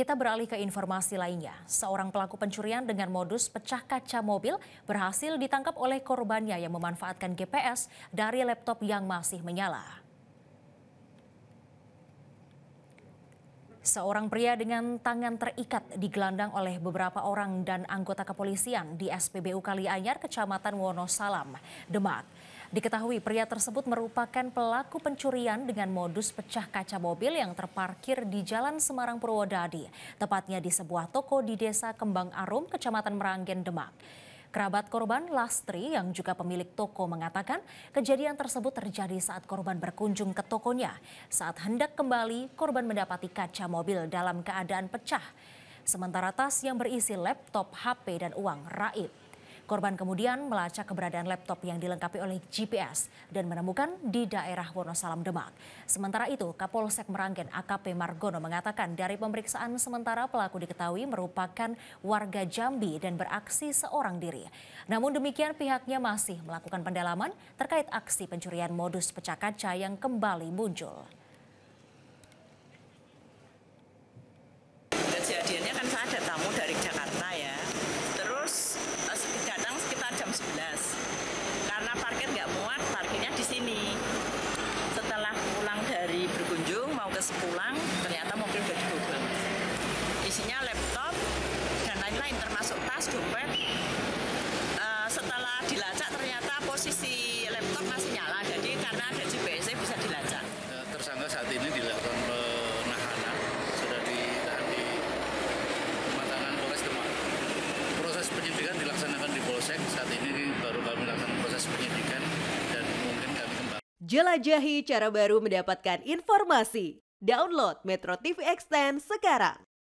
Kita beralih ke informasi lainnya. Seorang pelaku pencurian dengan modus pecah kaca mobil berhasil ditangkap oleh korbannya yang memanfaatkan GPS dari laptop yang masih menyala. Seorang pria dengan tangan terikat digelandang oleh beberapa orang dan anggota kepolisian di SPBU Kalianyar, Kecamatan Wonosalam, Demak. Diketahui pria tersebut merupakan pelaku pencurian dengan modus pecah kaca mobil yang terparkir di Jalan Semarang Purwodadi, tepatnya di sebuah toko di Desa Kembang Arum, Kecamatan Meranggen, Demak. Kerabat korban, Lastri, yang juga pemilik toko mengatakan kejadian tersebut terjadi saat korban berkunjung ke tokonya. Saat hendak kembali, korban mendapati kaca mobil dalam keadaan pecah. Sementara tas yang berisi laptop, HP, dan uang raib. Korban kemudian melacak keberadaan laptop yang dilengkapi oleh GPS dan menemukan di daerah Wonosalam, Demak. Sementara itu, Kapolsek Meranggen AKP Margono mengatakan dari pemeriksaan sementara pelaku diketahui merupakan warga Jambi dan beraksi seorang diri. Namun demikian pihaknya masih melakukan pendalaman terkait aksi pencurian modus pecah kaca yang kembali muncul. Kejadiannya kan saya ada tamu dari Jakarta. Polsek. Saat ini baru kami lakukan proses penyidikan dan mungkin kami kembali. Jelajahi cara baru mendapatkan informasi. Download Metro TV Extend sekarang.